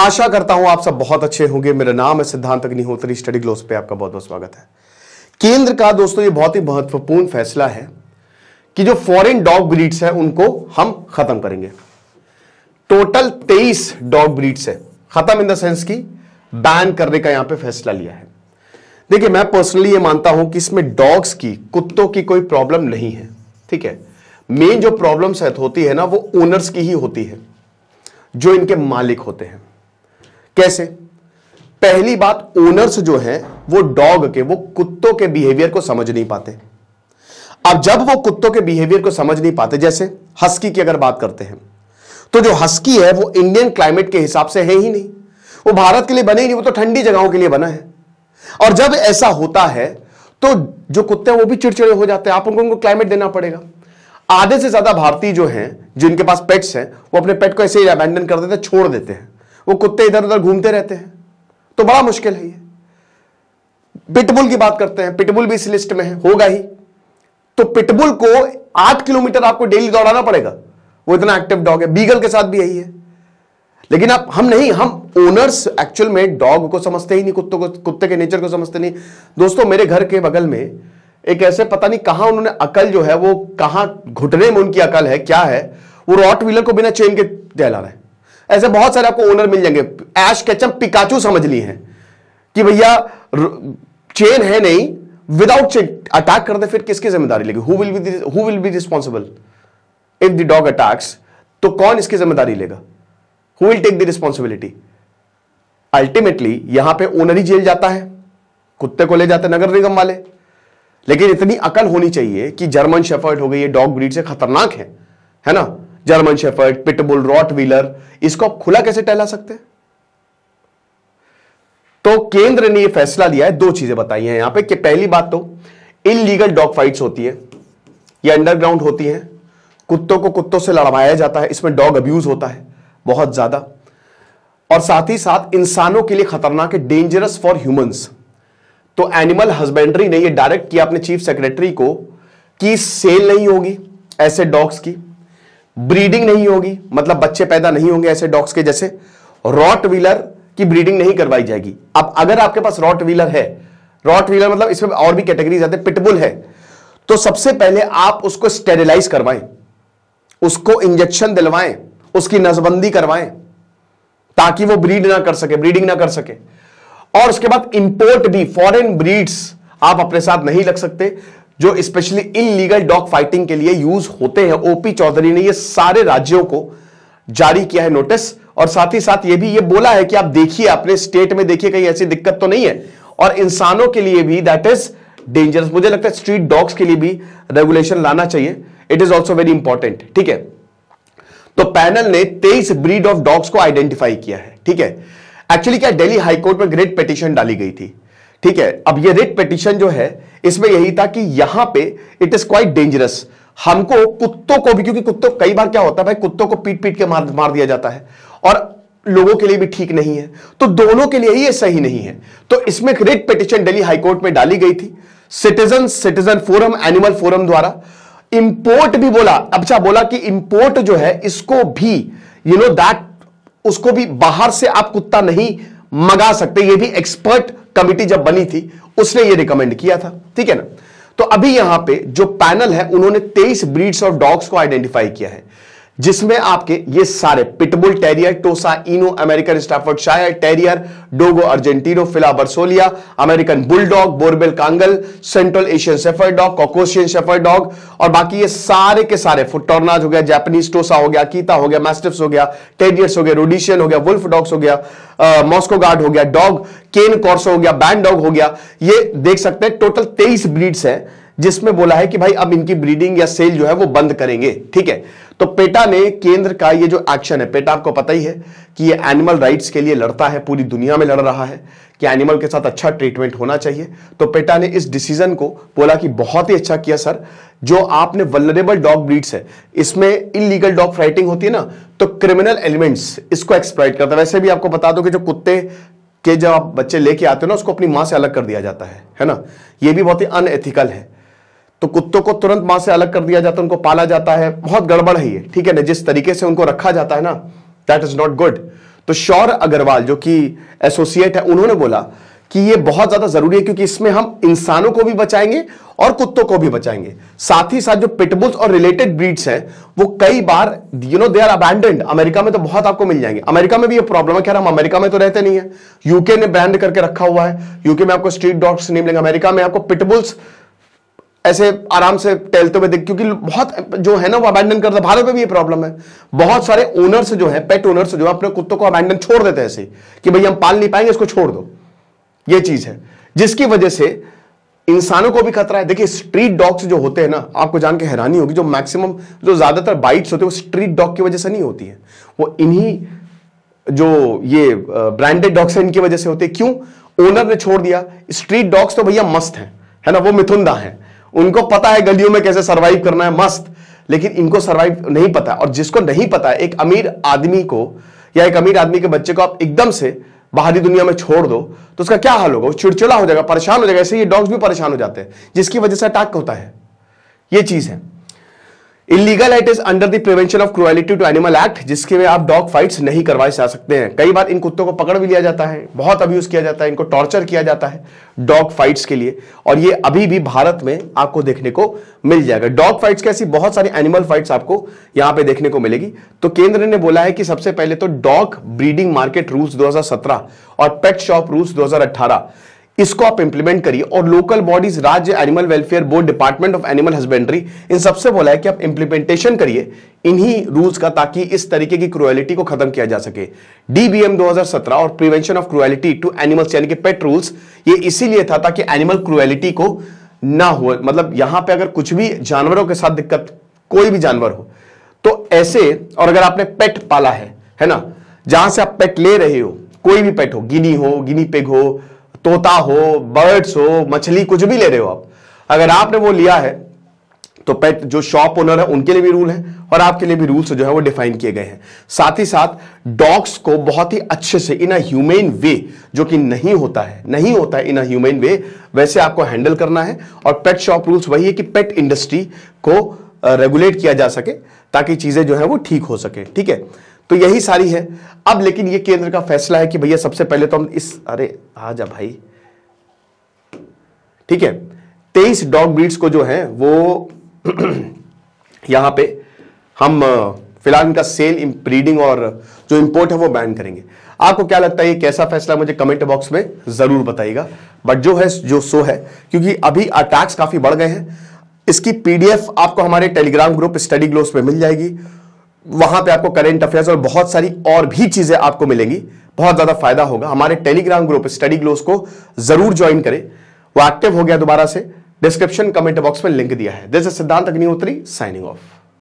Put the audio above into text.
आशा करता हूं आप सब बहुत अच्छे होंगे मेरा नाम है सिद्धांत अग्निहोत्री स्टडी ग्लोस पे आपका बहुत बहुत स्वागत है केंद्र का दोस्तों ये बहुत ही महत्वपूर्ण फैसला है कि जो फॉरेन डॉग ब्रीड्स है उनको हम खत्म करेंगे टोटल तेईस डॉग ब्रीड्स है खत्म इन द सेंस की बैन करने का यहां पर फैसला लिया है देखिए मैं पर्सनली ये मानता हूं कि इसमें डॉग्स की कुत्तों की कोई प्रॉब्लम नहीं है ठीक है मेन जो प्रॉब्लम होती है ना वो ओनर्स की ही होती है जो इनके मालिक होते हैं कैसे पहली बात ओनर्स जो हैं वो डॉग के वो कुत्तों के बिहेवियर को समझ नहीं पाते अब जब वो कुत्तों के बिहेवियर को समझ नहीं पाते जैसे हस्की की अगर बात करते हैं तो जो हस्की है वो इंडियन क्लाइमेट के हिसाब से है ही नहीं वो भारत के लिए बने ही नहीं वो तो ठंडी जगहों के लिए बना है और जब ऐसा होता है तो जो कुत्ते हैं वो भी चिड़चिड़े हो जाते हैं आप उनको उनको क्लाइमेट देना पड़ेगा आधे से ज्यादा भारतीय जो हैं जिनके पास पेट्स हैं वो अपने पेट को ऐसे ही अबैंडन कर देते हैं छोड़ देते हैं वो कुत्ते इधर उधर घूमते रहते हैं तो बड़ा मुश्किल है ये पिटबुल की बात करते हैं पिटबुल भी इस लिस्ट में है होगा ही तो पिटबुल को आठ किलोमीटर आपको डेली दौड़ाना पड़ेगा वो इतना एक्टिव डॉग है बीगल के साथ भी यही है लेकिन आप हम नहीं हम ओनर्स एक्चुअल में डॉग को समझते ही नहीं कुत्तों को कुत्ते के नेचर को समझते नहीं दोस्तों मेरे घर के बगल में एक ऐसे पता नहीं कहां उन्होंने अकल जो है वो कहां घुटने में उनकी अकल है क्या है वो रॉट व्हीलर को बिना चेन के दहला रहे हैं ऐसे बहुत सारे आपको ओनर मिल जाएंगे एश कैचम पिकाचू समझ ली है कि भैया चेन है नहीं विदाउट चेन अटैक कर दे फिर किसकी जिम्मेदारी लेगी who will be who will be responsible if the dog attacks तो कौन इसकी जिम्मेदारी लेगा who will take the responsibility ultimately यहां पे ओनर ही जेल जाता है कुत्ते को ले जाते नगर निगम वाले लेकिन इतनी अकल होनी चाहिए कि जर्मन शेफर्ड हो गई ये डॉग ब्रीड से खतरनाक है है ना German shepherd pitbull rottweiler इसको आप खुला कैसे टहला सकते हैं तो केंद्र ने यह फैसला लिया है दो चीजें बताई हैं यहां पे कि पहली बात तो इलीगल डॉग फाइट्स होती है ये अंडरग्राउंड होती है कुत्तों को कुत्तों से लड़वाया जाता है इसमें डॉग अब्यूज होता है बहुत ज्यादा और साथ ही साथ इंसानों के लिए खतरनाक है डेंजरस फॉर ह्यूमंस तो एनिमल हस्बेंड्री ने ये डायरेक्ट किया अपने चीफ सेक्रेटरी को कि सेल नहीं होगी ऐसे डॉग्स की ब्रीडिंग नहीं होगी मतलब बच्चे पैदा नहीं होंगे ऐसे डॉग्स के जैसे रॉट व्हीलर की ब्रीडिंग नहीं करवाई जाएगी अब अगर आपके पास रॉट व्हीलर है रॉट व्हीलर मतलब इसमें और भी कैटेगरी आते हैं पिटबुल है तो सबसे पहले आप उसको स्टेरिलाइज करवाएं उसको इंजेक्शन दिलवाएं उसकी नजबंदी करवाएं ताकि वो ब्रीड ना कर सके ब्रीडिंग ना कर सके और उसके बाद इंपोर्ट भी फॉरेन ब्रीड्स आप अपने साथ नहीं लग सकते जो स्पेशली लीगल डॉग फाइटिंग के लिए यूज होते हैं ओपी चौधरी ने ये सारे राज्यों को जारी किया है नोटिस और साथ ही साथ ये भी ये बोला है कि आप देखिए अपने स्टेट में देखिए कहीं ऐसी दिक्कत तो नहीं है और इंसानों के लिए भी दैट इज डेंजरस मुझे लगता है स्ट्रीट डॉग्स के लिए भी रेगुलेशन लाना चाहिए it is also very important ठीक है तो पैनल ने तेईस ब्रीड ऑफ डॉग्स को आइडेंटिफाई किया है ठीक है एक्चुअली क्या दिल्ली हाईकोर्ट में ग्रेट पिटिशन डाली गई थी ठीक है अब ये रिट पिटिशन जो है इसमें यही था कि यहां पे इट इज क्वाइट डेंजरस हमको कुत्तों को भी क्योंकि कुत्तों कई बार क्या होता है भाई कुत्तों को पीट पीट के मार मार दिया जाता है और लोगों के लिए भी ठीक नहीं है तो दोनों के लिए ही ये सही नहीं है तो इसमें रिट पिटिशन दिल्ली हाईकोर्ट में डाली गई थी citizen citizen forum animal forum द्वारा इंपोर्ट भी बोला अच्छा बोला कि इंपोर्ट जो है इसको भी यू नो दैट उसको भी बाहर से आप कुत्ता नहीं मंगा सकते ये भी एक्सपर्ट कमिटी जब बनी थी उसने ये रिकमेंड किया था ठीक है ना तो अभी यहां पे जो पैनल है उन्होंने 23 ब्रीड्स ऑफ डॉग्स को आइडेंटिफाई किया है जिसमें आपके ये सारे pitbull terrier Tosa Inu American Staffordshire terrier Dogo Argentino Fila Brasileiro American bulldog Boerboel Kangal Central Asian shepherd dog Caucasian shepherd dog और बाकी ये सारे के सारे फुटोर्नाज हो गया जैपनीज टोसा हो गया कीता हो गया मैस्टिप्स हो गया टेरियर्स हो गया रोडिशियन हो गया वुल्फ डॉग्स हो गया मॉस्को गार्ड हो गया डॉग केन कॉर्सो हो गया बैंड डॉग हो गया ये देख सकते हैं टोटल तेईस ब्रीड्स हैं जिसमें बोला है कि भाई अब इनकी ब्रीडिंग या सेल जो है वो बंद करेंगे ठीक है तो पेटा ने केंद्र का ये जो एक्शन है पेटा आपको पता ही है कि ये एनिमल राइट्स के लिए लड़ता है पूरी दुनिया में लड़ रहा है कि एनिमल के साथ अच्छा ट्रीटमेंट होना चाहिए तो पेटा ने इस डिसीजन को बोला कि बहुत ही अच्छा किया सर जो आपने वलरेबल डॉग ब्रीड्स है इसमें इलीगल डॉग फ्राइटिंग होती है ना तो क्रिमिनल एलिमेंट्स इसको एक्सप्लाइट करता है वैसे भी आपको बता दो कि जो कुत्ते के जब आप बच्चे लेके आते हो ना उसको अपनी माँ से अलग कर दिया जाता है है ना ये भी बहुत ही अनएथिकल है तो कुत्तों को तुरंत मां से अलग कर दिया जाता है उनको पाला जाता है बहुत गड़बड़ है ये ठीक है ना जिस तरीके से उनको रखा जाता है ना दैट इज नॉट गुड तो शौर अग्रवाल जो कि एसोसिएट है उन्होंने बोला कि ये बहुत ज्यादा जरूरी है क्योंकि इसमें हम इंसानों को भी बचाएंगे और कुत्तों को भी बचाएंगे साथ ही साथ जो पिटबुल्स और रिलेटेड ब्रीड्स हैं वो कई बार you know they are abandoned America में तो बहुत आपको मिल जाएंगे अमेरिका में भी ये प्रॉब्लम है खैर हम अमेरिका में तो रहते नहीं है यूके ने बैंड करके रखा हुआ है यूके में आपको स्ट्रीट डॉग्स नहीं मिलेंगे अमेरिका में आपको पिटबुल्स ऐसे आराम से टहलते हुए देख क्योंकि बहुत जो है ना वो अबैंडन करते भारत में भी ये प्रॉब्लम है बहुत सारे ओनर्स जो है पेट ओनर्स जो है अपने कुत्तों को अबैंडन छोड़ देते हैं ऐसे कि भाई हम पाल नहीं पाएंगे इसको छोड़ दो ये चीज है जिसकी वजह से इंसानों को भी खतरा है देखिए स्ट्रीट डॉग्स जो होते हैं ना आपको जान के हैरानी होगी जो मैक्सिमम जो ज्यादातर बाइट्स होते हैं वो स्ट्रीट डॉग की वजह से नहीं होती है वो इन्हीं जो ये ब्रांडेड डॉग्स हैं इनकी वजह से होते हैं क्यों ओनर ने छोड़ दिया स्ट्रीट डॉग्स तो भैया मस्त हैं है ना वो मिथुंदा हैं उनको पता है गलियों में कैसे सरवाइव करना है मस्त लेकिन इनको सरवाइव नहीं पता और जिसको नहीं पता एक अमीर आदमी को या एक अमीर आदमी के बच्चे को आप एकदम से बाहरी दुनिया में छोड़ दो तो उसका क्या हाल होगा वो चिड़चिड़ा हो जाएगा परेशान हो जाएगा ऐसे ये डॉग्स भी परेशान हो जाते हैं जिसकी वजह से अटैक होता है ये चीज़ है illegal act is under the prevention of cruelty to animal act जिसके में आप डॉग फाइट्स नहीं करवाए जा सकते हैं कई बार इन कुत्तों को पकड़ भी लिया जाता है बहुत अब्यूज किया जाता है इनको टॉर्चर किया जाता है डॉग फाइट्स के लिए और ये अभी भी भारत में आपको देखने को मिल जाएगा डॉग फाइट्स की ऐसी बहुत सारी एनिमल फाइट्स आपको यहां पर देखने को मिलेगी तो केंद्र ने बोला है कि सबसे पहले तो डॉग ब्रीडिंग मार्केट रूल्स दो और पेट शॉप रूल्स दो इसको आप इंप्लीमेंट करिए और लोकल बॉडीज राज्य animal welfare board department of animal husbandry इन सबसे बोला है कि आप इंप्लीमेंटेशन करिए इन्हीं रूल्स का ताकि इस तरीके की क्रुएलिटी को खत्म किया जा सके डीबीएम 2017 और prevention of cruelty to animals यानी कि पेट रूल्स ये इसीलिए था ताकि एनिमल क्रुएलिटी को ना हो मतलब यहां पर अगर कुछ भी जानवरों के साथ दिक्कत कोई भी जानवर हो तो ऐसे और अगर आपने पेट पाला है है ना जहां से आप पेट ले रहे हो कोई भी पेट हो गिनी हो गिनी पिग हो तोता हो बर्ड्स हो मछली कुछ भी ले रहे हो आप अगर आपने वो लिया है तो पेट जो शॉप ओनर है उनके लिए भी रूल है और आपके लिए भी रूल्स जो है वो डिफाइन किए गए हैं साथ ही साथ डॉग्स को बहुत ही अच्छे से इन ह्यूमेन वे जो कि नहीं होता है नहीं होता है इन ह्यूमेन वे वैसे आपको हैंडल करना है और पेट शॉप रूल्स वही है कि पेट इंडस्ट्री को रेगुलेट किया जा सके ताकि चीज़ें जो है वो ठीक हो सके ठीक है तो यही सारी है अब लेकिन ये केंद्र का फैसला है कि भैया सबसे पहले तो हम इस अरे आ जा भाई ठीक है तेईस डॉग ब्रीड्स को जो है वो यहां पे हम फिलहाल इनका सेल ब्रीडिंग और जो इंपोर्ट है वो बैन करेंगे आपको क्या लगता है ये कैसा फैसला मुझे कमेंट बॉक्स में जरूर बताइएगा बट जो है जो सो है क्योंकि अभी अटैक्स काफी बढ़ गए हैं इसकी पीडीएफ आपको हमारे टेलीग्राम ग्रुप स्टडी ग्लोस पे मिल जाएगी वहां पे आपको करेंट अफेयर्स और बहुत सारी और भी चीजें आपको मिलेंगी बहुत ज्यादा फायदा होगा हमारे टेलीग्राम ग्रुप स्टडी ग्लोस को जरूर ज्वाइन करें वो एक्टिव हो गया दोबारा से डिस्क्रिप्शन कमेंट बॉक्स में लिंक दिया है दिस इज सिद्धांत अग्निहोत्री साइनिंग ऑफ